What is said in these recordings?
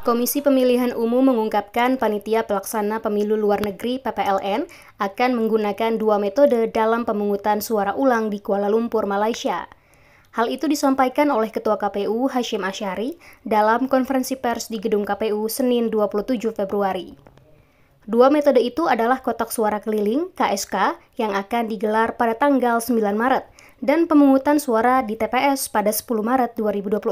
Komisi Pemilihan Umum mengungkapkan panitia pelaksana pemilu luar negeri PPLN akan menggunakan dua metode dalam pemungutan suara ulang di Kuala Lumpur, Malaysia. Hal itu disampaikan oleh Ketua KPU Hashim Asyari dalam konferensi pers di gedung KPU Senin 27 Februari. Dua metode itu adalah kotak suara keliling KSK yang akan digelar pada tanggal 9 Maret dan pemungutan suara di TPS pada 10 Maret 2024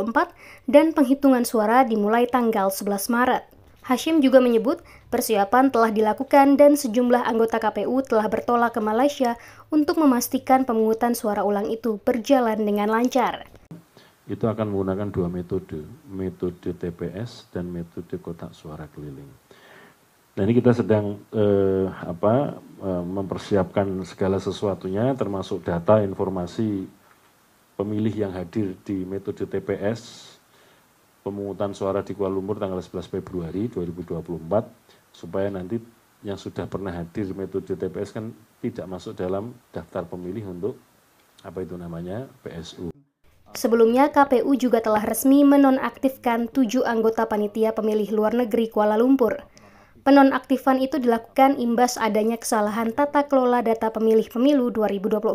dan penghitungan suara dimulai tanggal 11 Maret. Hashim juga menyebut persiapan telah dilakukan dan sejumlah anggota KPU telah bertolak ke Malaysia untuk memastikan pemungutan suara ulang itu berjalan dengan lancar. Itu akan menggunakan dua metode, metode TPS dan metode kotak suara keliling. Nah ini kita sedang eh, apa eh, mempersiapkan segala sesuatunya, termasuk data, informasi pemilih yang hadir di metode TPS pemungutan suara di Kuala Lumpur tanggal 11 Februari 2024 supaya nanti yang sudah pernah hadir metode TPS kan tidak masuk dalam daftar pemilih untuk apa itu namanya PSU. Sebelumnya, KPU juga telah resmi menonaktifkan tujuh anggota panitia pemilih luar negeri Kuala Lumpur. Penonaktifan itu dilakukan imbas adanya kesalahan tata kelola data pemilih pemilu 2024.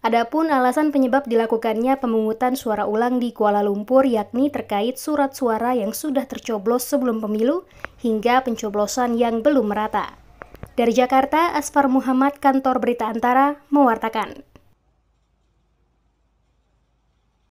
Adapun alasan penyebab dilakukannya pemungutan suara ulang di Kuala Lumpur yakni terkait surat suara yang sudah tercoblos sebelum pemilu hingga pencoblosan yang belum merata. Dari Jakarta, Asfar Muhammad, Kantor Berita Antara, mewartakan.